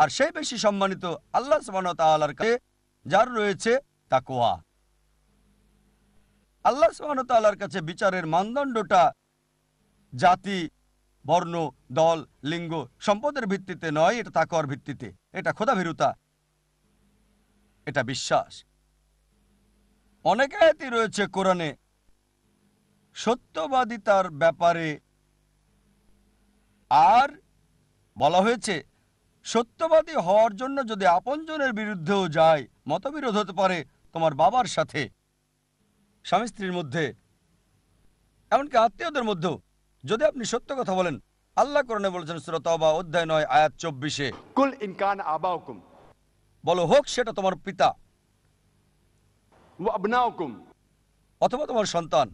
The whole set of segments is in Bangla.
আর সেই বেশি সম্মানিত আল্লাহ সুবাহর কাছে যার রয়েছে তাকোয়া আল্লাহ সুবাহর কাছে বিচারের মানদণ্ডটা জাতি বর্ণ দল লিঙ্গ সম্পদের ভিত্তিতে নয় এটা তাকওয়ার ভিত্তিতে এটা খোদাভীরুতা এটা বিশ্বাস অনেক আয়াতি রয়েছে কোরআনে সত্যবাদিতার ব্যাপারে আর বলা হয়েছে সত্যবাদী হওয়ার জন্য যদি আপনজনের বিরুদ্ধেও যায় মতবিরোধ হতে পারে তোমার বাবার সাথে স্বামী স্ত্রীর মধ্যে এমনকি আত্মীয়দের মধ্যেও যদি আপনি সত্য কথা বলেন আল্লাহ করণে বলেছেন শ্রোতবা অধ্যায় নয় আয়াত চব্বিশে কুল ইনকান আবা হুকুম বলো হোক সেটা তোমার পিতা অথবা তোমার সন্তান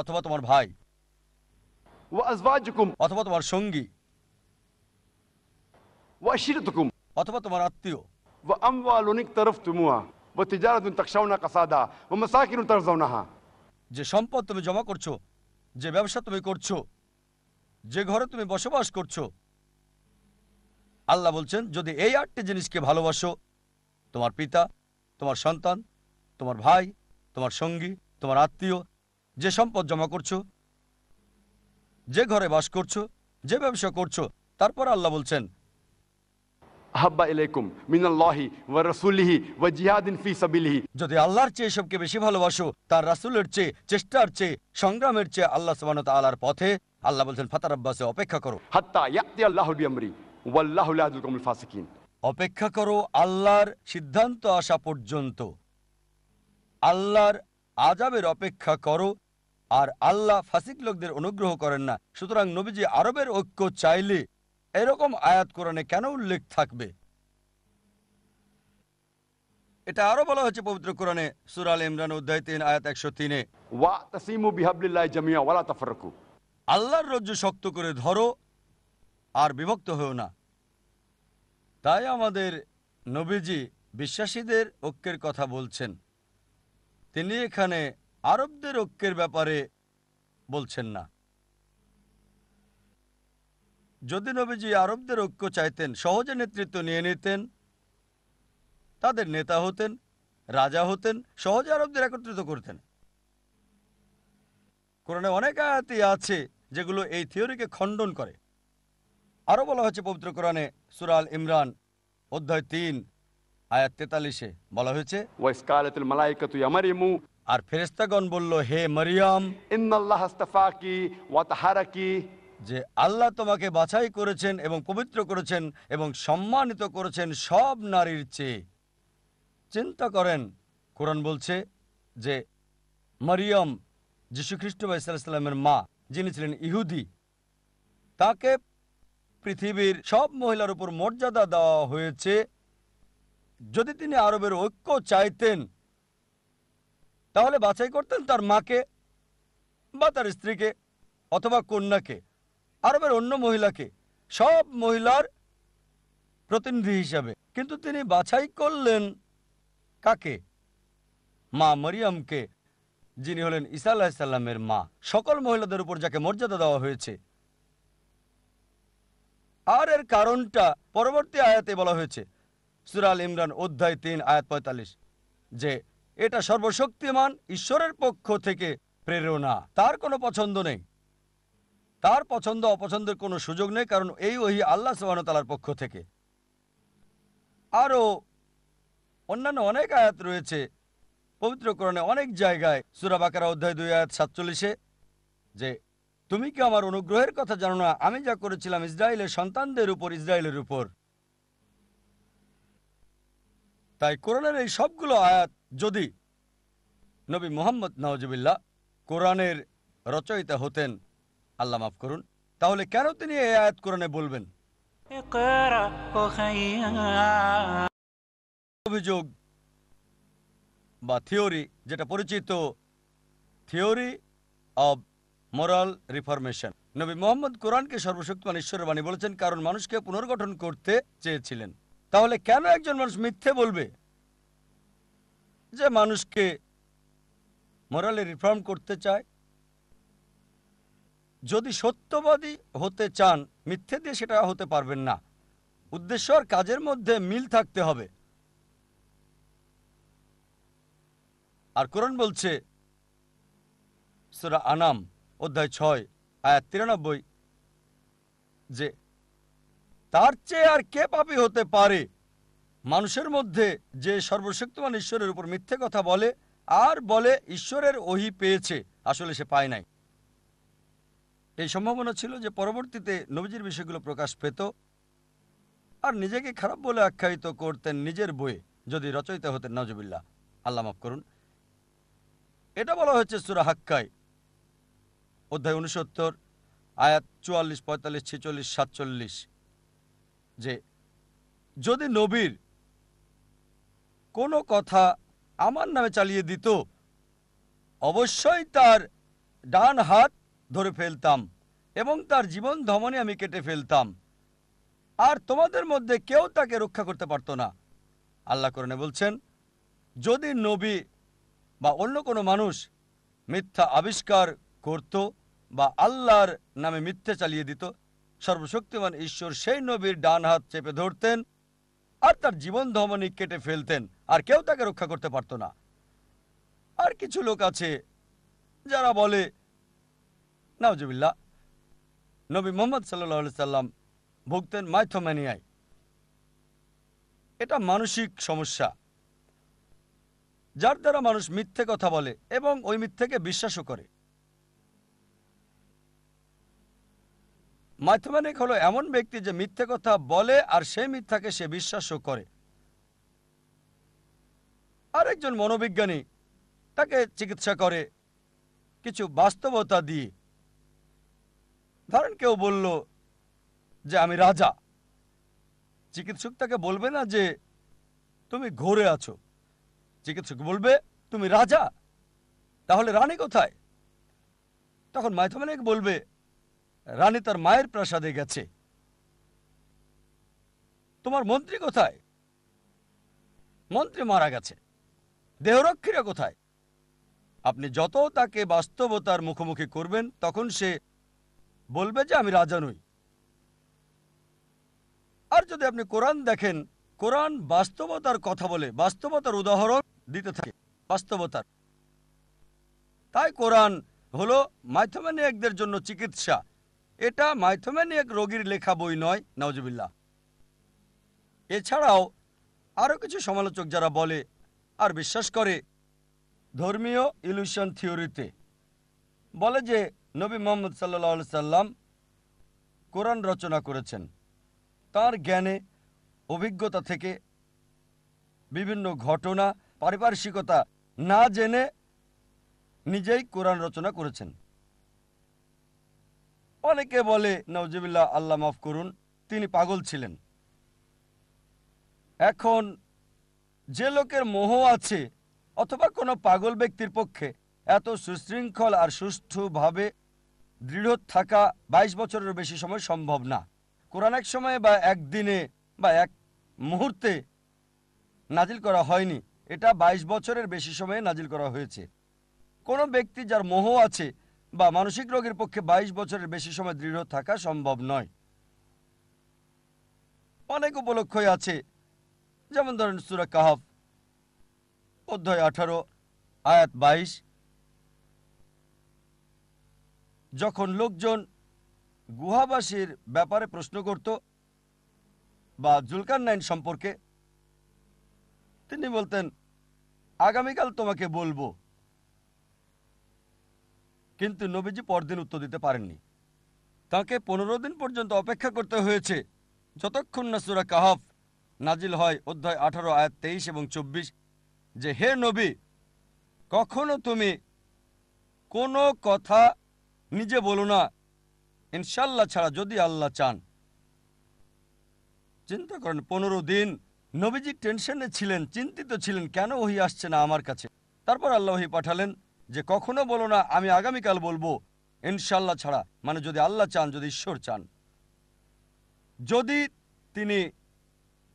অথবা তোমার ভাই অথবা তোমার সঙ্গী অথবা তোমার আত্মীয় যে সম্পদ তুমি জমা করছো যে ব্যবসা তুমি করছো যে ঘরে তুমি বসবাস করছো আল্লাহ বলছেন যদি এই আটটি জিনিসকে ভালোবাসো তোমার পিতা তোমার সন্তান তোমার ভাই তোমার সঙ্গী তোমার আত্মীয় যে সম্পদ জমা করছো যে ঘরে বাস করছো যে ব্যবসা করছো তারপর আল্লাহ বলছেন আহাব্বা মিনাল্লাহি ওয়া রাসূলিহি ওয়া জিহাদিন ফি সাবিলিহি যদি আল্লাহর চেয়ে সবকে বেশি ভালোবাসো তার রাসূলের চেয়ে চেষ্টার চেয়ে সংগ্রামের চেয়ে আল্লাহ সুবহানাহু ওয়া তাআলার পথে আল্লাহ বলেন ফাতারাব্বাসে অপেক্ষা করো হাত্তা ইয়াতি আল্লাহু বিআমরি ওয়াল্লাহু লা ইয়াহদিল কওমুল ফাসিকিন অপেক্ষা করো আল্লাহর সিদ্ধান্ত আসা পর্যন্ত আল্লাহর আজাবের অপেক্ষা করো আর আল্লাহ ফাসিক লোকদের অনুগ্রহ করেন না সুতরাং নবীজি আরবের ঐক্য চাইলে এরকম আয়াত কোরআনে কেন উল্লেখ থাকবে এটা আরো বলা হয়েছে পবিত্র কোরআনে সুরাল ইমরান উদ্দায় তিন আয়াত একশো তিনে আল্লাহর রজ্জু শক্ত করে ধরো আর বিভক্ত হও না তাই আমাদের নবীজি বিশ্বাসীদের ঐক্যের কথা বলছেন তিনি এখানে আরবদের ঐক্যের ব্যাপারে বলছেন না যদি নবীজি আরবদের ঐক্য চাইতেন সহজে নেতৃত্ব নিয়ে নিতেন তাদের নেতা হতেন রাজা হতেন সহজে আরবদের একত্রিত করতেন কোরআনে অনেক আয়াতি আছে যেগুলো এই থিওরিকে খণ্ডন করে আরও বলা হয়েছে পবিত্র কোরআনে সুরাল ইমরান অধ্যায় তিন আয়াত তেতাল্লিশে বলা হয়েছে আর ফেরেস্তাগণ বলল হে মারিয়াম ইন্নাল্লাহ ওয়া তাহারাকি যে আল্লাহ তোমাকে বাছাই করেছেন এবং পবিত্র করেছেন এবং সম্মানিত করেছেন সব নারীর চেয়ে চিন্তা করেন কোরআন বলছে যে মারিয়ম যীশুখ্রিস্ট ইসলামের মা যিনি ছিলেন ইহুদি তাকে পৃথিবীর সব মহিলার উপর মর্যাদা দেওয়া হয়েছে যদি তিনি আরবের ঐক্য চাইতেন তাহলে বাছাই করতেন তার মাকে বা তার স্ত্রীকে অথবা কন্যাকে আরবের অন্য মহিলাকে সব মহিলার প্রতিনিধি হিসাবে কিন্তু তিনি বাছাই করলেন কাকে মা মরিয়মকে যিনি হলেন ইসা আলাহিসাল্লামের মা সকল মহিলাদের উপর যাকে মর্যাদা দেওয়া হয়েছে আর এর কারণটা পরবর্তী আয়াতে বলা হয়েছে সুরাল ইমরান অধ্যায় তিন আয়াত পঁয়তাল্লিশ যে এটা সর্বশক্তিমান ঈশ্বরের পক্ষ থেকে প্রেরণা তার কোনো পছন্দ নেই তার পছন্দ অপছন্দের কোনো সুযোগ নেই কারণ এই ওহি আল্লাহ তালার পক্ষ থেকে আরও অন্যান্য অনেক আয়াত রয়েছে পবিত্রকরণে অনেক জায়গায় সুরাবাকারা অধ্যায় দুই আয়াত সাতচল্লিশে যে তুমি কি আমার অনুগ্রহের কথা জানো না আমি যা করেছিলাম ইসরায়েলের সন্তানদের উপর ইসরায়েলের উপর তাই কোরআনের এই সবগুলো আয়াত যদি নবী মোহাম্মদ নওয়াজবিল্লা কোরআনের রচয়িতা হতেন আল্লাহ মাফ করুন তাহলে কেন তিনি এই আয়াত কোরআনে বলবেন অভিযোগ বা থিওরি যেটা পরিচিত থিওরি অব মোরাল রিফরমেশন নবী মোহাম্মদ কোরআনকে সর্বশক্তিমান ঈশ্বরের বাণী বলেছেন কারণ মানুষকে পুনর্গঠন করতে চেয়েছিলেন তাহলে কেন একজন মানুষ মিথ্যে বলবে যে মানুষকে মোরালে রিফর্ম করতে চায় যদি সত্যবাদী হতে চান মিথ্যে দিয়ে সেটা হতে পারবেন না উদ্দেশ্য আর কাজের মধ্যে মিল থাকতে হবে আর কোরআন বলছে সুরা আনাম অধ্যায় ছয় আয়াত তিরানব্বই যে তার চেয়ে আর কে পাপি হতে পারে মানুষের মধ্যে যে সর্বশক্তিমান ঈশ্বরের উপর মিথ্যে কথা বলে আর বলে ঈশ্বরের ওহি পেয়েছে আসলে সে পায় নাই এই সম্ভাবনা ছিল যে পরবর্তীতে নবীজির বিষয়গুলো প্রকাশ পেত আর নিজেকে খারাপ বলে আখ্যায়িত করতেন নিজের বইয়ে যদি রচয়িতা হতেন নজবিল্লা আল্লাহ মাফ করুন এটা বলা হয়েছে সুরা হাক্কায় অধ্যায় উনসত্তর আয়াত চুয়াল্লিশ পঁয়তাল্লিশ ছেচল্লিশ সাতচল্লিশ যে যদি নবীর কোনো কথা আমার নামে চালিয়ে দিত অবশ্যই তার ডান হাত ধরে ফেলতাম এবং তার জীবন ধমনে আমি কেটে ফেলতাম আর তোমাদের মধ্যে কেউ তাকে রক্ষা করতে পারত না আল্লাহ করণে বলছেন যদি নবী বা অন্য কোনো মানুষ মিথ্যা আবিষ্কার করত বা আল্লাহর নামে মিথ্যে চালিয়ে দিত সর্বশক্তিমান ঈশ্বর সেই নবীর ডান হাত চেপে ধরতেন আর তার জীবন ধমনি কেটে ফেলতেন আর কেউ তাকে রক্ষা করতে পারত না আর কিছু লোক আছে যারা বলে নাওজবিল্লা নবী মোহাম্মদ সাল্লাহ সাল্লাম ভুগতেন মাইথোম্যানিয়ায় এটা মানসিক সমস্যা যার দ্বারা মানুষ মিথ্যে কথা বলে এবং ওই মিথ্যেকে বিশ্বাসও করে মাইথোম্যানিক হলো এমন ব্যক্তি যে মিথ্যে কথা বলে আর সেই মিথ্যাকে সে বিশ্বাসও করে আরেকজন মনোবিজ্ঞানী তাকে চিকিৎসা করে কিছু বাস্তবতা দিয়ে ধরেন কেউ বলল যে আমি রাজা চিকিৎসক তাকে বলবে না যে তুমি ঘোরে আছো চিকিৎসক বলবে তুমি রাজা তাহলে রানী কোথায় তখন মাইথমেনেক বলবে রানী তার মায়ের প্রাসাদে গেছে তোমার মন্ত্রী কোথায় মন্ত্রী মারা গেছে দেহরক্ষীরা কোথায় আপনি যত তাকে বাস্তবতার মুখোমুখি করবেন তখন সে বলবে যে আমি রাজা নই আর যদি আপনি কোরআন দেখেন কোরআন বাস্তবতার কথা বলে বাস্তবতার উদাহরণ দিতে থাকে বাস্তবতার তাই কোরআন হলো মাইথোম্যানিয়াকদের জন্য চিকিৎসা এটা মাইথোম্যানিয়াক রোগীর লেখা বই নয় নওয়াজবিল্লা এছাড়াও আরও কিছু সমালোচক যারা বলে আর বিশ্বাস করে ধর্মীয় ইলুশন থিওরিতে বলে যে নবী মোহাম্মদ সাল্লা সাল্লাম কোরআন রচনা করেছেন তার জ্ঞানে অভিজ্ঞতা থেকে বিভিন্ন ঘটনা পারিপার্শ্বিকতা না জেনে নিজেই কোরআন রচনা করেছেন অনেকে বলে নজিবুল্লাহ আল্লাহ মাফ করুন তিনি পাগল ছিলেন এখন যে লোকের মোহ আছে অথবা কোনো পাগল ব্যক্তির পক্ষে এত সুশৃঙ্খল আর সুষ্ঠুভাবে দৃঢ় থাকা ২২ বছরের বেশি সময় সম্ভব না কোরআন এক সময়ে বা একদিনে বা এক মুহূর্তে নাজিল করা হয়নি এটা ২২ বছরের বেশি সময়ে নাজিল করা হয়েছে কোনো ব্যক্তি যার মোহ আছে বা মানসিক রোগের পক্ষে ২২ বছরের বেশি সময় দৃঢ় থাকা সম্ভব নয় অনেক উপলক্ষই আছে যেমন ধরেন সুরা কাহাব অধ্যায় আঠারো আয়াত বাইশ যখন লোকজন গুহাবাসীর ব্যাপারে প্রশ্ন করত বা জুলকান নাইন সম্পর্কে তিনি বলতেন আগামীকাল তোমাকে বলবো কিন্তু নবীজি পরদিন উত্তর দিতে পারেননি তাকে পনেরো দিন পর্যন্ত অপেক্ষা করতে হয়েছে যতক্ষণ না সুরা কাহফ নাজিল হয় অধ্যায় আঠারো আয়াত তেইশ এবং চব্বিশ যে হে নবী কখনো তুমি কোনো কথা নিজে বলো না ইনশাল্লাহ ছাড়া যদি আল্লাহ চান চিন্তা করেন পনেরো দিন নবীজি টেনশনে ছিলেন চিন্তিত ছিলেন কেন ওহি আসছে না আমার কাছে তারপর আল্লাহ ওহি পাঠালেন যে কখনো বলো না আমি আগামীকাল বলবো ইনশাল্লাহ ছাড়া মানে যদি আল্লাহ চান যদি ঈশ্বর চান যদি তিনি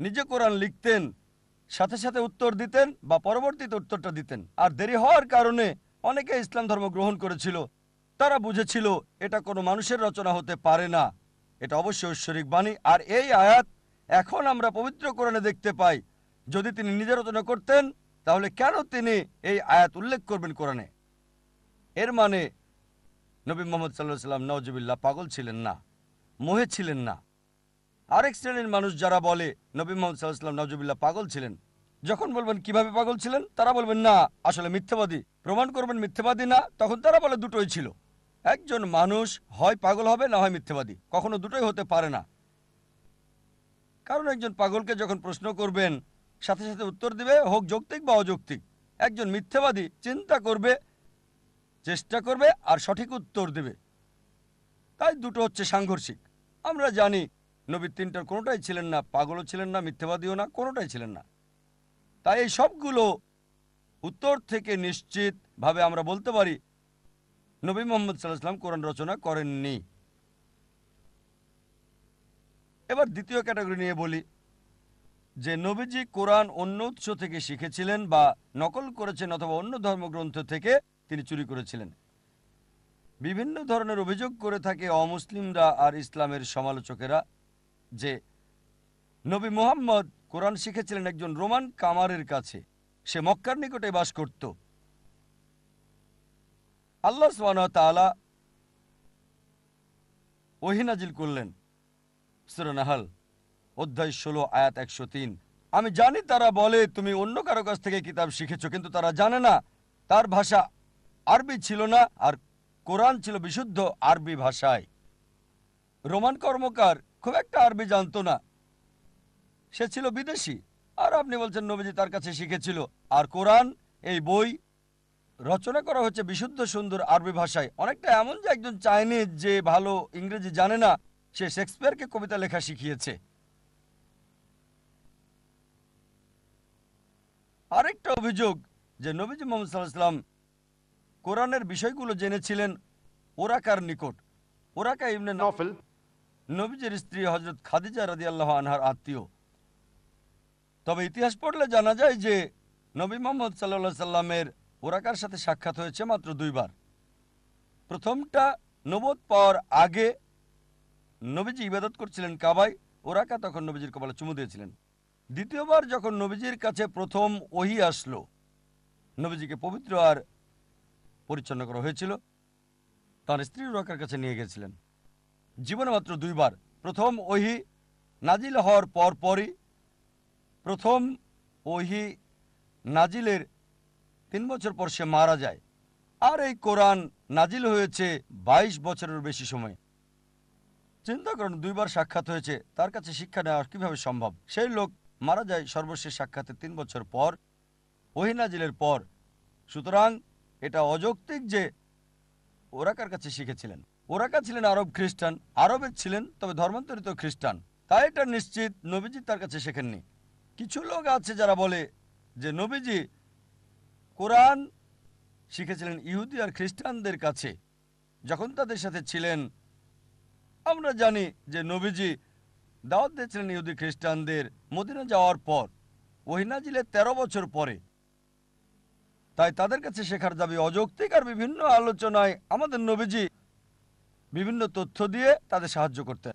নিজে কোরআন লিখতেন সাথে সাথে উত্তর দিতেন বা পরবর্তীতে উত্তরটা দিতেন আর দেরি হওয়ার কারণে অনেকে ইসলাম ধর্ম গ্রহণ করেছিল তারা বুঝেছিল এটা কোনো মানুষের রচনা হতে পারে না এটা অবশ্য ঐশ্বরিক বাণী আর এই আয়াত এখন আমরা পবিত্র কোরআনে দেখতে পাই যদি তিনি নিজে রচনা করতেন তাহলে কেন তিনি এই আয়াত উল্লেখ করবেন কোরআনে এর মানে নবী মোহাম্মদ সাল্লাহ সাল্লাম নওয়াজিবুল্লাহ পাগল ছিলেন না মোহে ছিলেন না আরেক শ্রেণীর মানুষ যারা বলে নবী মোহাম্মদ সাল্লাহ সাল্লাম নওয়াজিবুল্লাহ পাগল ছিলেন যখন বলবেন কিভাবে পাগল ছিলেন তারা বলবেন না আসলে মিথ্যাবাদী প্রমাণ করবেন মিথ্যাবাদী না তখন তারা বলে দুটোই ছিল একজন মানুষ হয় পাগল হবে না হয় মিথ্যেবাদী কখনো দুটোই হতে পারে না কারণ একজন পাগলকে যখন প্রশ্ন করবেন সাথে সাথে উত্তর দিবে হোক যৌক্তিক বা অযৌক্তিক একজন মিথ্যেবাদী চিন্তা করবে চেষ্টা করবে আর সঠিক উত্তর দেবে তাই দুটো হচ্ছে সাংঘর্ষিক আমরা জানি নবীর তিনটার কোনোটাই ছিলেন না পাগলও ছিলেন না মিথ্যেবাদীও না কোনোটাই ছিলেন না তাই এই সবগুলো উত্তর থেকে নিশ্চিতভাবে আমরা বলতে পারি নবী মোহাম্মদ সাল্লাহ কোরআন রচনা করেননি এবার দ্বিতীয় ক্যাটাগরি নিয়ে বলি যে নবীজি কোরআন অন্য উৎস থেকে শিখেছিলেন বা নকল করেছেন অথবা অন্য ধর্মগ্রন্থ থেকে তিনি চুরি করেছিলেন বিভিন্ন ধরনের অভিযোগ করে থাকে অমুসলিমরা আর ইসলামের সমালোচকেরা যে নবী মোহাম্মদ কোরআন শিখেছিলেন একজন রোমান কামারের কাছে সে মক্কার নিকটে বাস করত আল্লাহ সোহানতালা ওহিনাজিল করলেন সুরনাহাল অধ্যায় ষোলো আয়াত একশো তিন আমি জানি তারা বলে তুমি অন্য কারো কাছ থেকে কিতাব শিখেছ কিন্তু তারা জানে না তার ভাষা আরবি ছিল না আর কোরআন ছিল বিশুদ্ধ আরবি ভাষায় রোমান কর্মকার খুব একটা আরবি জানতো না সে ছিল বিদেশি আর আপনি বলছেন নবীজি তার কাছে শিখেছিল আর কোরআন এই বই রচনা করা হচ্ছে বিশুদ্ধ সুন্দর আরবি ভাষায় অনেকটা এমন যে একজন চাইনিজ যে ভালো ইংরেজি জানে না সে শেক্সপিয়ারকে কবিতা লেখা শিখিয়েছে আরেকটা অভিযোগ যে নবীজ মোহাম্মদ সাল্লাহাম কোরআনের বিষয়গুলো জেনেছিলেন ওরাকার নিকট ওরাকা ইমনে নফেল নবীজের স্ত্রী হজরত খাদিজা রাজি আল্লাহ আনহার আত্মীয় তবে ইতিহাস পড়লে জানা যায় যে নবী মোহাম্মদ সাল্লা সাল্লামের ওরাকার সাথে সাক্ষাৎ হয়েছে মাত্র দুইবার প্রথমটা নবদ পাওয়ার আগে নবীজি ইবাদত করছিলেন কাবাই ওরাকা তখন নবীজির কপালে চুমু দিয়েছিলেন দ্বিতীয়বার যখন নবীজির কাছে প্রথম ওহি আসলো নবীজিকে পবিত্র আর পরিচ্ছন্ন করা হয়েছিল তার স্ত্রী ওরাকার কাছে নিয়ে গেছিলেন জীবনে মাত্র দুইবার প্রথম ওহি নাজিল হওয়ার পরপরই প্রথম ওহি নাজিলের তিন বছর পর সে মারা যায় আর এই কোরআন নাজিল হয়েছে ২২ বছরের বেশি সময় চিন্তা করুন দুইবার সাক্ষাৎ হয়েছে তার কাছে শিক্ষা নেওয়া কিভাবে সম্ভব সেই লোক মারা যায় সর্বশেষ সাক্ষাতে তিন বছর পর ওহিনাজিলের পর সুতরাং এটা অযৌক্তিক যে ওরা কার কাছে শিখেছিলেন ওরাকা ছিলেন আরব খ্রিস্টান আরবের ছিলেন তবে ধর্মান্তরিত খ্রিস্টান তাই এটা নিশ্চিত নবীজি তার কাছে শেখেননি কিছু লোক আছে যারা বলে যে নবীজি কোরআন শিখেছিলেন ইহুদি আর খ্রিস্টানদের কাছে যখন তাদের সাথে ছিলেন আমরা জানি যে নবীজি দাওয়াত দিয়েছিলেন ইহুদি খ্রিস্টানদের মদিনা যাওয়ার পর ওহিনাজিলের ১৩ বছর পরে তাই তাদের কাছে শেখার দাবি অযৌক্তিক আর বিভিন্ন আলোচনায় আমাদের নবীজি বিভিন্ন তথ্য দিয়ে তাদের সাহায্য করতেন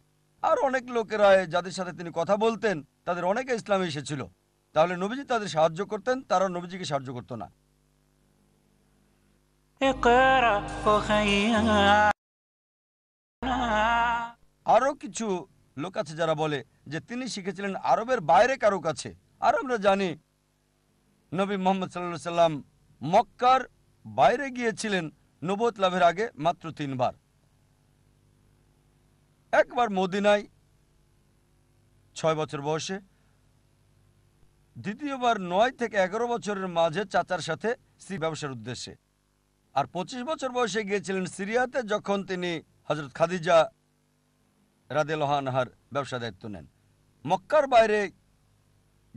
আর অনেক লোকেরা যাদের সাথে তিনি কথা বলতেন তাদের অনেকে ইসলামে এসেছিল তাহলে নবীজি তাদের সাহায্য করতেন তারা নবীজিকে সাহায্য করতো না আরো কিছু লোক আছে যারা বলে যে তিনি শিখেছিলেন আরবের বাইরে কারো কাছে আর আমরা জানি নবী মোহাম্মদ সাল্লা সাল্লাম মক্কার বাইরে গিয়েছিলেন নবত লাভের আগে মাত্র তিনবার একবার মদিনায় ছয় বছর বয়সে দ্বিতীয়বার নয় থেকে এগারো বছরের মাঝে চাচার সাথে স্ত্রী ব্যবসার উদ্দেশ্যে আর ২৫ বছর বয়সে গিয়েছিলেন সিরিয়াতে যখন তিনি হজরত খাদিজা রাদেলহানহার ব্যবসা দায়িত্ব নেন মক্কার বাইরে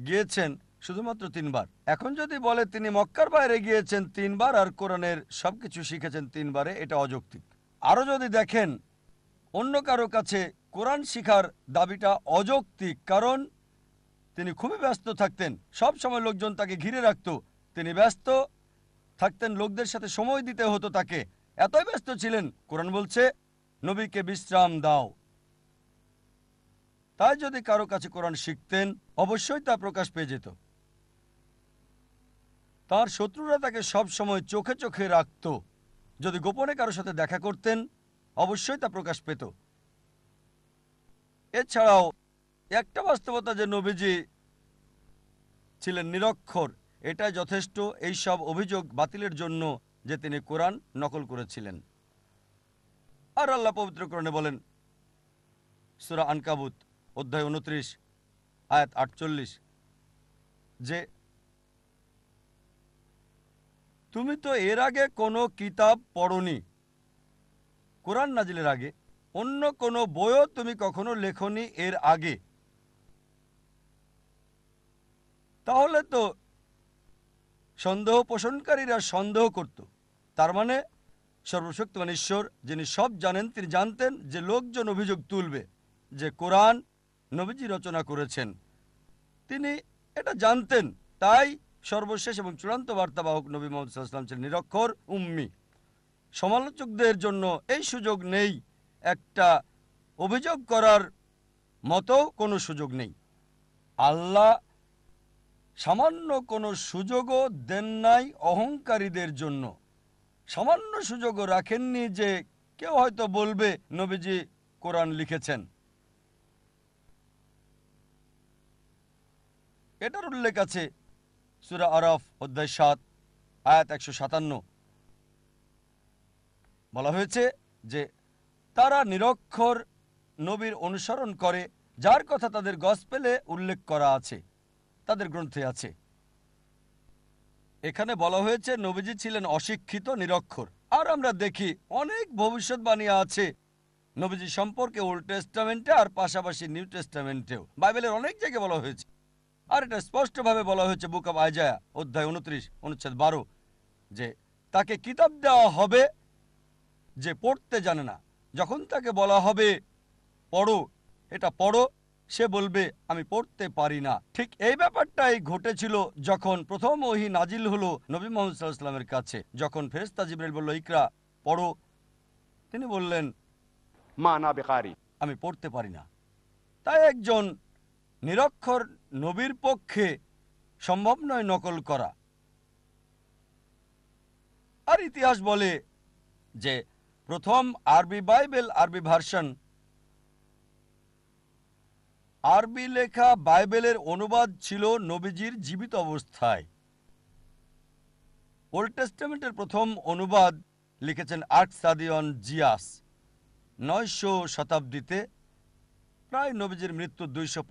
গিয়েছেন শুধুমাত্র তিনবার এখন যদি বলে তিনি মক্কার বাইরে গিয়েছেন তিনবার আর কোরআনের সব কিছু শিখেছেন তিনবারে এটা অযৌক্তিক আরও যদি দেখেন অন্য কারো কাছে কোরআন শিখার দাবিটা অযৌক্তিক কারণ তিনি খুবই ব্যস্ত থাকতেন সব সময় লোকজন তাকে ঘিরে রাখত তিনি ব্যস্ত থাকতেন লোকদের সাথে সময় দিতে হতো তাকে এতই ব্যস্ত ছিলেন কোরআন বলছে নবীকে বিশ্রাম দাও তাই যদি কারো কাছে কোরআন শিখতেন অবশ্যই তা প্রকাশ পেয়ে যেত তার শত্রুরা তাকে সব সময় চোখে চোখে রাখত যদি গোপনে কারো সাথে দেখা করতেন অবশ্যই তা প্রকাশ পেত এছাড়াও একটা বাস্তবতা যে নবীজি ছিলেন নিরক্ষর এটা যথেষ্ট এই সব অভিযোগ বাতিলের জন্য যে তিনি কোরআন নকল করেছিলেন আর আল্লাহ পবিত্রকরণে বলেন সুরা আনকাবুত অধ্যায় উনত্রিশ আয়াত আটচল্লিশ যে তুমি তো এর আগে কোনো কিতাব পড়নি কোরআন নাজিলের আগে অন্য কোনো বইও তুমি কখনো লেখনি এর আগে তাহলে তো সন্দেহ পোষণকারীরা সন্দেহ করত তার মানে সর্বশক্তিমান ঈশ্বর যিনি সব জানেন তিনি জানতেন যে লোকজন অভিযোগ তুলবে যে কোরআন নবীজি রচনা করেছেন তিনি এটা জানতেন তাই সর্বশেষ এবং চূড়ান্ত বার্তাবাহক নবী মোহাম্মদ ছিলেন নিরক্ষর উম্মি সমালোচকদের জন্য এই সুযোগ নেই একটা অভিযোগ করার মতো কোনো সুযোগ নেই আল্লাহ সামান্য কোনো সুযোগও দেন নাই অহংকারীদের জন্য সামান্য সুযোগও রাখেননি যে কেউ হয়তো বলবে নবীজি কোরআন লিখেছেন এটার উল্লেখ আছে সুরা আরফ অধ্যায় সাত আয়াত একশো সাতান্ন বলা হয়েছে যে তারা নিরক্ষর নবীর অনুসরণ করে যার কথা তাদের গস পেলে উল্লেখ করা আছে তাদের গ্রন্থে আছে এখানে বলা হয়েছে নবীজি ছিলেন অশিক্ষিত নিরক্ষর আর আমরা দেখি অনেক ভবিষ্যৎবাণী আছে নবীজি সম্পর্কে ওল্ড টেস্টামেন্টে আর পাশাপাশি নিউ টেস্টামেন্টেও বাইবেলের অনেক জায়গায় বলা হয়েছে আর এটা স্পষ্টভাবে বলা হয়েছে বুক অব আইজায়া অধ্যায় উনত্রিশ অনুচ্ছেদ বারো যে তাকে কিতাব দেওয়া হবে যে পড়তে জানে না যখন তাকে বলা হবে পড়ো এটা পড়ো সে বলবে আমি পড়তে পারি না ঠিক এই ব্যাপারটাই ঘটেছিল যখন প্রথম ওহি নাজিল হলো নবী মোহাম্মদ সাল্লাহামের কাছে যখন ফেরেস্তা জিবরাইল বলল ইকরা পড়ো তিনি বললেন মা না বেকারি আমি পড়তে পারি না তাই একজন নিরক্ষর নবীর পক্ষে সম্ভব নয় নকল করা আর ইতিহাস বলে যে প্রথম আরবি বাইবেল আরবি ভার্সন আরবি লেখা বাইবেলের অনুবাদ ছিল নবীজির জীবিত অবস্থায় ওল্ড টেস্টামেন্টের প্রথম অনুবাদ লিখেছেন সাদিয়ন জিয়াস নয়শো শতাব্দীতে প্রায় নবীজির মৃত্যু দুইশো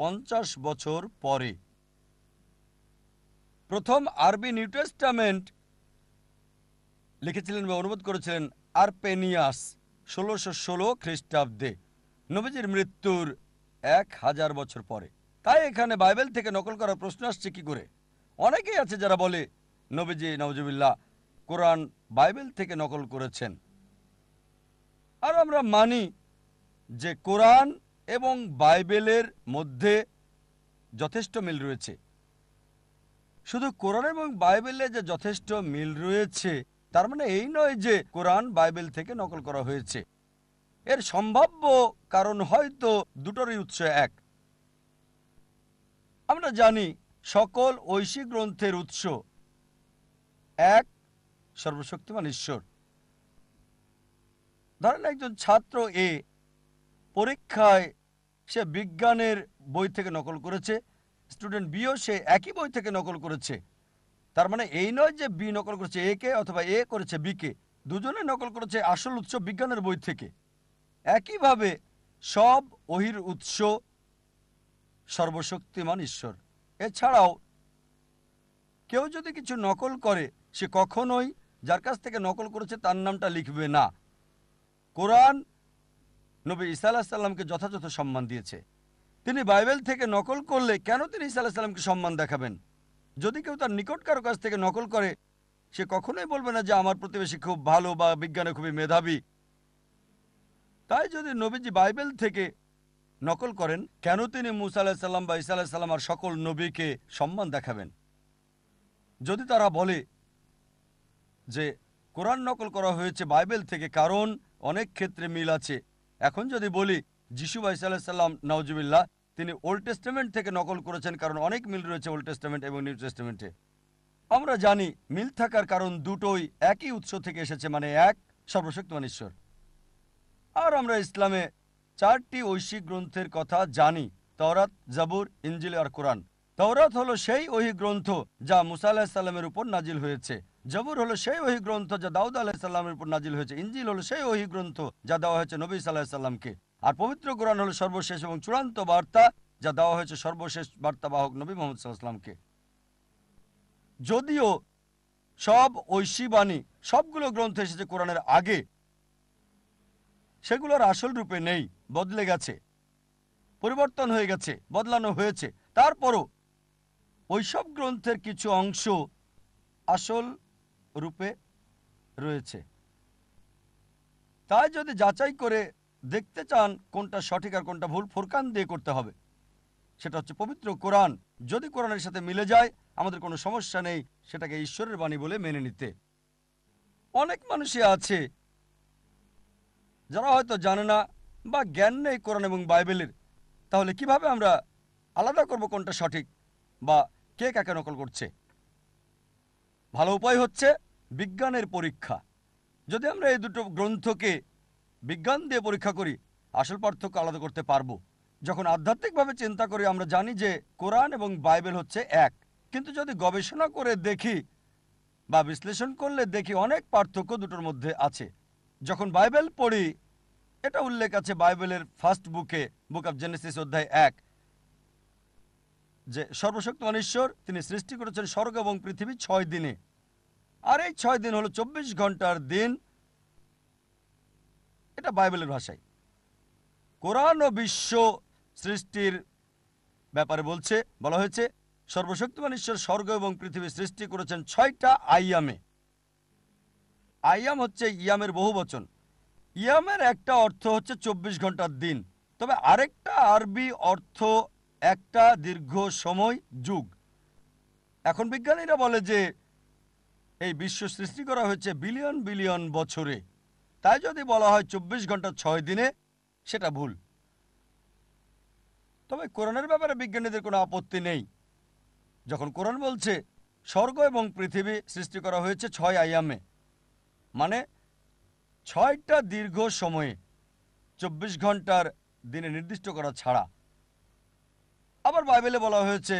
বছর পরে প্রথম আরবি নিউ টেস্টামেন্ট লিখেছিলেন বা অনুবাদ করেছিলেন আরপেনিয়াস ষোলোশো ষোলো খ্রিস্টাব্দে নবীজির মৃত্যুর এক হাজার বছর পরে তাই এখানে বাইবেল থেকে নকল করার প্রশ্ন আসছে কি করে অনেকেই আছে যারা বলে নবীজি নবজুবিল্লা কোরআন বাইবেল থেকে নকল করেছেন আর আমরা মানি যে কোরআন এবং বাইবেলের মধ্যে যথেষ্ট মিল রয়েছে শুধু কোরআন এবং বাইবেলে যে যথেষ্ট মিল রয়েছে তার মানে এই নয় যে কোরআন বাইবেল থেকে নকল করা হয়েছে এর সম্ভাব্য কারণ হয়তো দুটোরই উৎস এক আমরা জানি সকল ঐশী গ্রন্থের উৎস এক সর্বশক্তিমান ঈশ্বর ধরেন একজন ছাত্র এ পরীক্ষায় সে বিজ্ঞানের বই থেকে নকল করেছে স্টুডেন্ট বিও সে একই বই থেকে নকল করেছে তার মানে এই নয় যে বি নকল করেছে এ কে অথবা এ করেছে বি কে দুজনে নকল করেছে আসল উৎস বিজ্ঞানের বই থেকে একইভাবে সব ওহির উৎস সর্বশক্তিমান ঈশ্বর এছাড়াও কেউ যদি কিছু নকল করে সে কখনোই যার কাছ থেকে নকল করেছে তার নামটা লিখবে না কোরআন নবী ইসা আলাহিসাল্লামকে যথাযথ সম্মান দিয়েছে তিনি বাইবেল থেকে নকল করলে কেন তিনি ইসা আলাহিসাল্লামকে সম্মান দেখাবেন যদি কেউ তার নিকট কারো কাছ থেকে নকল করে সে কখনোই বলবে না যে আমার প্রতিবেশী খুব ভালো বা বিজ্ঞানে খুবই মেধাবী তাই যদি নবীজি বাইবেল থেকে নকল করেন কেন তিনি মুসা সাল্লাম বা ইসা আলাহিসাল্লামার সকল নবীকে সম্মান দেখাবেন যদি তারা বলে যে কোরআন নকল করা হয়েছে বাইবেল থেকে কারণ অনেক ক্ষেত্রে মিল আছে এখন যদি বলি যিশু বা ইসা আলাহিসাল্লাম নওজুবিল্লাহ তিনি ওল্ড টেস্টমেন্ট থেকে নকল করেছেন কারণ অনেক মিল রয়েছে ওল্ড টেস্টমেন্ট এবং নিউ টেস্টেমেন্টে আমরা জানি মিল থাকার কারণ দুটোই একই উৎস থেকে এসেছে মানে এক সর্বশক্তিমান ঈশ্বর আর আমরা ইসলামে চারটি ঐশিক গ্রন্থের কথা জানি তওরাত জাবুর ইঞ্জিল আর কোরআন তওরাত হলো সেই ওহি গ্রন্থ যা মুসা আলাহিসাল্লামের উপর নাজিল হয়েছে জবুর হলো সেই ওহি গ্রন্থ যা দাউদ আলাহিসাল্লামের উপর নাজিল হয়েছে ইঞ্জিল হলো সেই ওহি গ্রন্থ যা দেওয়া হয়েছে নবী সাল্লাহ সাল্লামকে আর পবিত্র কোরআন হলো সর্বশেষ এবং চূড়ান্ত বার্তা যা দেওয়া হয়েছে সর্বশেষ বার্তাবাহক নবী মোহাম্মদ সাল্লাহামকে যদিও সব ঐশী বাণী সবগুলো গ্রন্থ এসেছে কোরআনের আগে সেগুলোর আসল রূপে নেই বদলে গেছে পরিবর্তন হয়ে গেছে বদলানো হয়েছে তারপরও ওইসব গ্রন্থের কিছু অংশ আসল রূপে রয়েছে তাই যদি যাচাই করে দেখতে চান কোনটা সঠিক আর কোনটা ভুল ফোরকান দিয়ে করতে হবে সেটা হচ্ছে পবিত্র কোরআন যদি কোরআনের সাথে মিলে যায় আমাদের কোনো সমস্যা নেই সেটাকে ঈশ্বরের বাণী বলে মেনে নিতে অনেক মানুষই আছে যারা হয়তো জানে না বা জ্ঞান নেই কোরআন এবং বাইবেলের তাহলে কিভাবে আমরা আলাদা করব কোনটা সঠিক বা কে কাকে নকল করছে ভালো উপায় হচ্ছে বিজ্ঞানের পরীক্ষা যদি আমরা এই দুটো গ্রন্থকে বিজ্ঞান দিয়ে পরীক্ষা করি আসল পার্থক্য আলাদা করতে পারবো যখন আধ্যাত্মিকভাবে চিন্তা করি আমরা জানি যে কোরআন এবং বাইবেল হচ্ছে এক কিন্তু যদি গবেষণা করে দেখি বা বিশ্লেষণ করলে দেখি অনেক পার্থক্য দুটোর মধ্যে আছে যখন বাইবেল পড়ি এটা উল্লেখ আছে বাইবেলের ফার্স্ট বুকে বুক অব জেনেসিস অধ্যায় এক যে সর্বশক্ত ঈশ্বর তিনি সৃষ্টি করেছেন স্বর্গ এবং পৃথিবী ছয় দিনে আর এই ছয় দিন হলো চব্বিশ ঘন্টার দিন এটা বাইবেলের ভাষায় কোরআন ও বিশ্ব সৃষ্টির ব্যাপারে বলছে বলা হয়েছে সর্বশক্তিমান ঈশ্বর স্বর্গ এবং পৃথিবী সৃষ্টি করেছেন ছয়টা আইয়ামে আইয়াম হচ্ছে ইয়ামের বহু বচন ইয়ামের একটা অর্থ হচ্ছে ২৪ ঘন্টার দিন তবে আরেকটা আরবি অর্থ একটা দীর্ঘ সময় যুগ এখন বিজ্ঞানীরা বলে যে এই বিশ্ব সৃষ্টি করা হয়েছে বিলিয়ন বিলিয়ন বছরে তাই যদি বলা হয় ২৪ ঘন্টা ছয় দিনে সেটা ভুল তবে কোরআনের ব্যাপারে বিজ্ঞানীদের কোনো আপত্তি নেই যখন কোরআন বলছে স্বর্গ এবং পৃথিবী সৃষ্টি করা হয়েছে ছয় আয়ামে মানে ছয়টা দীর্ঘ সময়ে চব্বিশ ঘন্টার দিনে নির্দিষ্ট করা ছাড়া আবার বাইবেলে বলা হয়েছে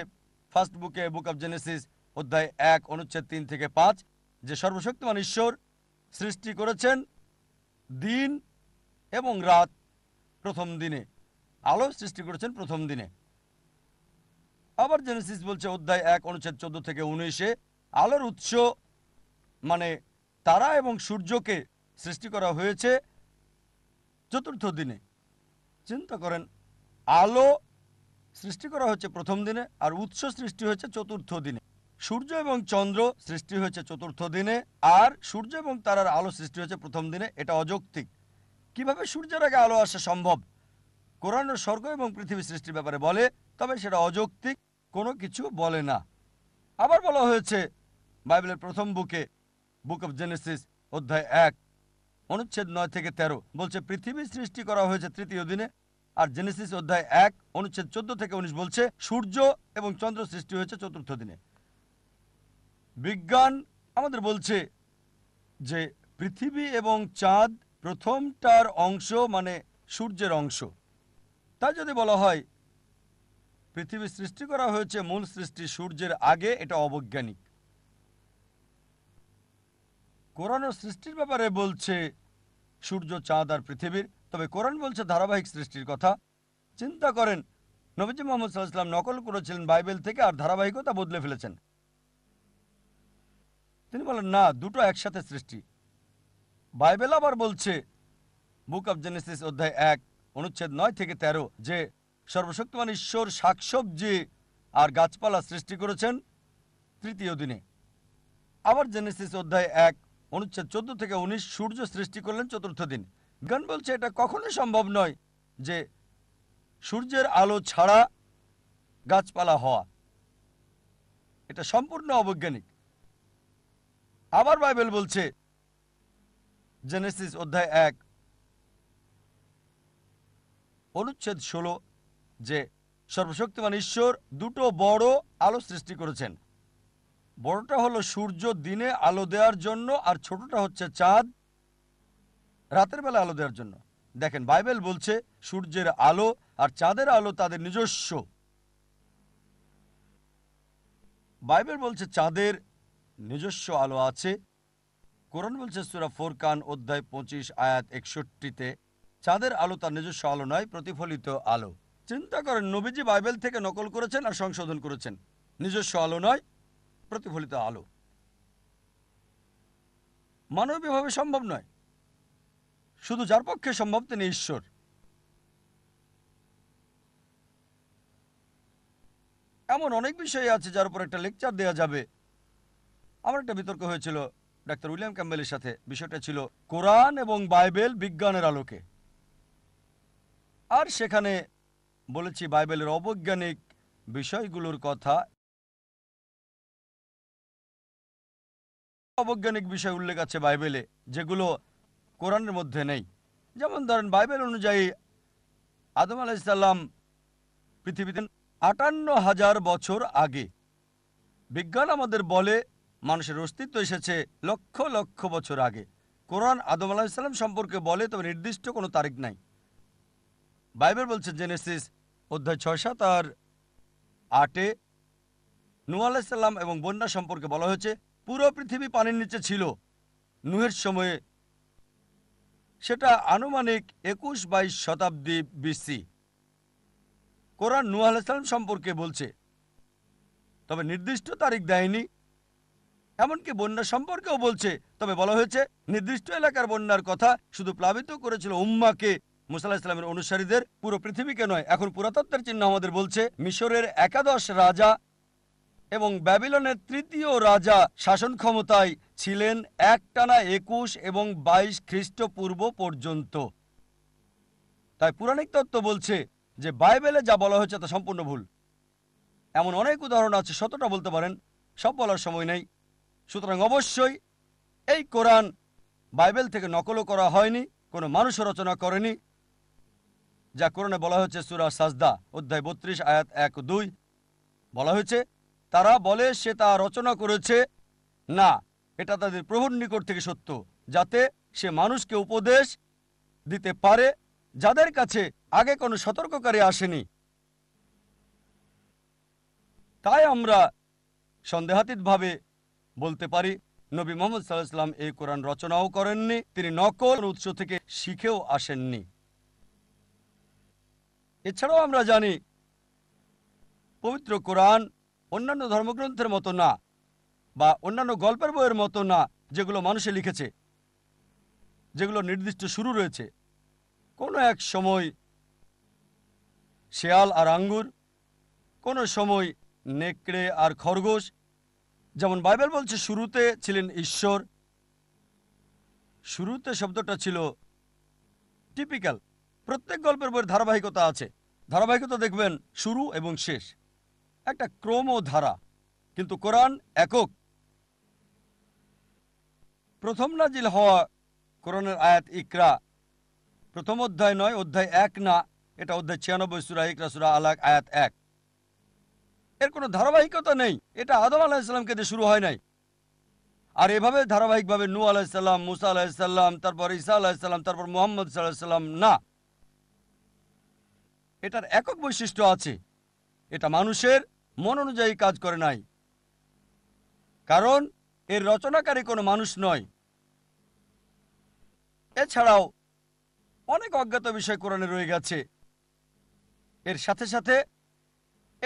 ফার্স্ট বুকে বুক অব জেনেসিস অধ্যায় এক অনুচ্ছেদ তিন থেকে পাঁচ যে সর্বশক্তিমান ঈশ্বর সৃষ্টি করেছেন দিন এবং রাত প্রথম দিনে আলো সৃষ্টি করেছেন প্রথম দিনে আবার জেনেসিস বলছে অধ্যায় এক অনুচ্ছেদ চোদ্দ থেকে উনিশে আলোর উৎস মানে তারা এবং সূর্যকে সৃষ্টি করা হয়েছে চতুর্থ দিনে চিন্তা করেন আলো সৃষ্টি করা হচ্ছে প্রথম দিনে আর উৎস সৃষ্টি হয়েছে চতুর্থ দিনে সূর্য এবং চন্দ্র সৃষ্টি হয়েছে চতুর্থ দিনে আর সূর্য এবং তারার আলো সৃষ্টি হয়েছে প্রথম দিনে এটা অযৌক্তিক কিভাবে সূর্যের আগে আলো আসা সম্ভব কোরআন স্বর্গ এবং পৃথিবী সৃষ্টির ব্যাপারে বলে তবে সেটা অযৌক্তিক কোনো কিছু বলে না আবার বলা হয়েছে বাইবেলের প্রথম বুকে বুক অব জেনেসিস অধ্যায় এক অনুচ্ছেদ নয় থেকে ১৩ বলছে পৃথিবী সৃষ্টি করা হয়েছে তৃতীয় দিনে আর জেনেসিস অধ্যায় এক অনুচ্ছেদ চোদ্দ থেকে উনিশ বলছে সূর্য এবং চন্দ্র সৃষ্টি হয়েছে চতুর্থ দিনে বিজ্ঞান আমাদের বলছে যে পৃথিবী এবং চাঁদ প্রথমটার অংশ মানে সূর্যের অংশ তা যদি বলা হয় পৃথিবী সৃষ্টি করা হয়েছে মূল সৃষ্টি সূর্যের আগে এটা অবৈজ্ঞানিক কোরআন সৃষ্টির ব্যাপারে বলছে সূর্য চাঁদ আর পৃথিবীর তবে কোরআন বলছে ধারাবাহিক সৃষ্টির কথা চিন্তা করেন নবীজি মোহাম্মদ সাল্লাহাম নকল করেছিলেন বাইবেল থেকে আর ধারাবাহিকতা বদলে ফেলেছেন তিনি বলেন না দুটো একসাথে সৃষ্টি বাইবেল আবার বলছে বুক অব জেনেসিস অধ্যায় এক অনুচ্ছেদ নয় থেকে ১৩ যে সর্বশক্তিমান ঈশ্বর শাকসবজি আর গাছপালা সৃষ্টি করেছেন তৃতীয় দিনে আবার জেনেসিস অধ্যায় এক অনুচ্ছেদ চোদ্দ থেকে উনিশ সূর্য সৃষ্টি করলেন চতুর্থ দিন বিজ্ঞান বলছে এটা কখনোই সম্ভব নয় যে সূর্যের আলো ছাড়া গাছপালা হওয়া এটা সম্পূর্ণ অবৈজ্ঞানিক আবার বাইবেল বলছে জেনেসিস অধ্যায় এক অনুচ্ছেদ ষোলো যে সর্বশক্তিমান ঈশ্বর দুটো বড় আলো সৃষ্টি করেছেন বড়টা হলো সূর্য দিনে আলো দেওয়ার জন্য আর ছোটটা হচ্ছে চাঁদ রাতের বেলা আলো দেওয়ার জন্য দেখেন বাইবেল বলছে সূর্যের আলো আর চাঁদের আলো তাদের নিজস্ব বাইবেল বলছে চাঁদের নিজস্ব আলো আছে কোরআন বলছে সুরা ফোরকান অধ্যায় পঁচিশ আয়াত একষট্টিতে চাঁদের আলো তার নিজস্ব আলো নয় প্রতিফলিত আলো চিন্তা করেন নবীজি বাইবেল থেকে নকল করেছেন আর সংশোধন করেছেন নিজস্ব আলো নয় প্রতিফলিত আলো মানবীয়ভাবে সম্ভব নয় শুধু যার পক্ষে সম্ভব তিনি ঈশ্বর এমন অনেক বিষয় আছে যার উপর একটা লেকচার দেওয়া যাবে আমার একটা বিতর্ক হয়েছিল ডাক্তার উইলিয়াম ক্যাম্বেলের সাথে বিষয়টা ছিল কোরআন এবং বাইবেল বিজ্ঞানের আলোকে আর সেখানে বলেছি বাইবেলের অবৈজ্ঞানিক বিষয়গুলোর কথা অবৈজ্ঞানিক বিষয় উল্লেখ আছে বাইবেলে যেগুলো কোরআনের মধ্যে নেই যেমন ধরেন বাইবেল অনুযায়ী আদম আলাইসাল্লাম পৃথিবীতে আটান্ন হাজার বছর আগে বিজ্ঞান আমাদের বলে মানুষের অস্তিত্ব এসেছে লক্ষ লক্ষ বছর আগে কোরআন আদম আলাহিসাল্লাম সম্পর্কে বলে তবে নির্দিষ্ট কোনো তারিখ নাই বাইবেল বলছে জেনেসিস অধ্যায় ছয় সাত আর আটে নুয়াল্লাহ আলাহিসাল্লাম এবং বন্যা সম্পর্কে বলা হয়েছে পুরো পৃথিবী পানির নিচে ছিল নুহের সময়ে সেটা আনুমানিক একুশ বাইশ শতাব্দী বিসি কোরআন নুহ আলাইসালাম সম্পর্কে বলছে তবে নির্দিষ্ট তারিখ দেয়নি এমনকি বন্যা সম্পর্কেও বলছে তবে বলা হয়েছে নির্দিষ্ট এলাকার বন্যার কথা শুধু প্লাবিত করেছিল উম্মাকে মুসাল্লাহ ইসলামের অনুসারীদের পুরো পৃথিবীকে নয় এখন পুরাতত্ত্বের চিহ্ন আমাদের বলছে মিশরের একাদশ রাজা এবং ব্যাবিলনের তৃতীয় রাজা শাসন ক্ষমতায় ছিলেন একটানা একুশ এবং ২২ খ্রিস্টপূর্ব পর্যন্ত তাই পুরাণিক তত্ত্ব বলছে যে বাইবেলে যা বলা হয়েছে তা সম্পূর্ণ ভুল এমন অনেক উদাহরণ আছে শতটা বলতে পারেন সব বলার সময় নেই সুতরাং অবশ্যই এই কোরআন বাইবেল থেকে নকলও করা হয়নি কোনো মানুষ রচনা করেনি যা কোরআনে বলা হয়েছে সুরা সাজদা অধ্যায় বত্রিশ আয়াত এক দুই বলা হয়েছে তারা বলে সে তা রচনা করেছে না এটা তাদের প্রভুর নিকট থেকে সত্য যাতে সে মানুষকে উপদেশ দিতে পারে যাদের কাছে আগে কোনো সতর্ককারী আসেনি তাই আমরা সন্দেহাতীতভাবে বলতে পারি নবী মোহাম্মদ সাল্লাহাম এই কোরআন রচনাও করেননি তিনি নকল উৎস থেকে শিখেও আসেননি এছাড়াও আমরা জানি পবিত্র কোরআন অন্যান্য ধর্মগ্রন্থের মতো না বা অন্যান্য গল্পের বইয়ের মতো না যেগুলো মানুষে লিখেছে যেগুলো নির্দিষ্ট শুরু রয়েছে কোনো এক সময় শেয়াল আর আঙ্গুর কোনো সময় নেকড়ে আর খরগোশ যেমন বাইবেল বলছে শুরুতে ছিলেন ঈশ্বর শুরুতে শব্দটা ছিল টিপিক্যাল প্রত্যেক গল্পের বইয়ের ধারাবাহিকতা আছে ধারাবাহিকতা দেখবেন শুরু এবং শেষ একটা ক্রম ও ধারা কিন্তু কোরআন একক প্রথম নাজিল হওয়া কোরআনের আয়াত ইকরা প্রথম অধ্যায় নয় অধ্যায় এক না এটা অধ্যায় ছিয়ানব্বই সুরা ইকরা সুরা আলাক আয়াত এক এর কোনো ধারাবাহিকতা নেই এটা আদম আলাহিসাল্লামকে দিয়ে শুরু হয় নাই আর এভাবে ধারাবাহিকভাবে নু আলাহিসাল্লাম মুসা আলাহিসাল্লাম তারপর ইসা আলাহিসাল্লাম তারপর মোহাম্মদ সাল্লাহিসাল্লাম না এটার একক বৈশিষ্ট্য আছে এটা মানুষের মন অনুযায়ী কাজ করে নাই কারণ এর রচনাকারী কোনো মানুষ নয় এছাড়াও অনেক অজ্ঞাত বিষয় কোরআনে রয়ে গেছে এর সাথে সাথে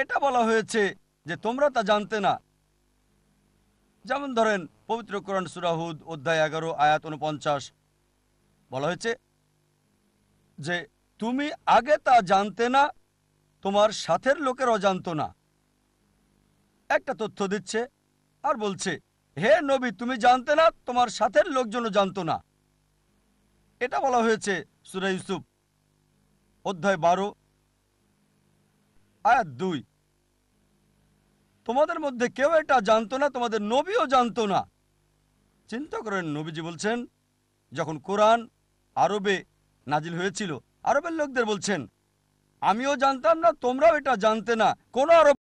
এটা বলা হয়েছে যে তোমরা তা জানতে না যেমন ধরেন পবিত্র কোরআন সুরাহুদ অধ্যায় এগারো আয়াত উনপঞ্চাশ বলা হয়েছে যে তুমি আগে তা জানতে না তোমার সাথের লোকেরাও জানতো না একটা তথ্য দিচ্ছে আর বলছে হে নবী তুমি জানতে না তোমার সাথে লোকজনও জানতো না এটা বলা হয়েছে সুরা ইউসুফ অধ্যায় বারো আয়াত দুই তোমাদের মধ্যে কেউ এটা জানতো না তোমাদের নবীও জানতো না চিন্তা করেন নবীজি বলছেন যখন কোরআন আরবে নাজিল হয়েছিল আরবের লোকদের বলছেন আমিও জানতাম না তোমরাও এটা জানতে না কোনো আরব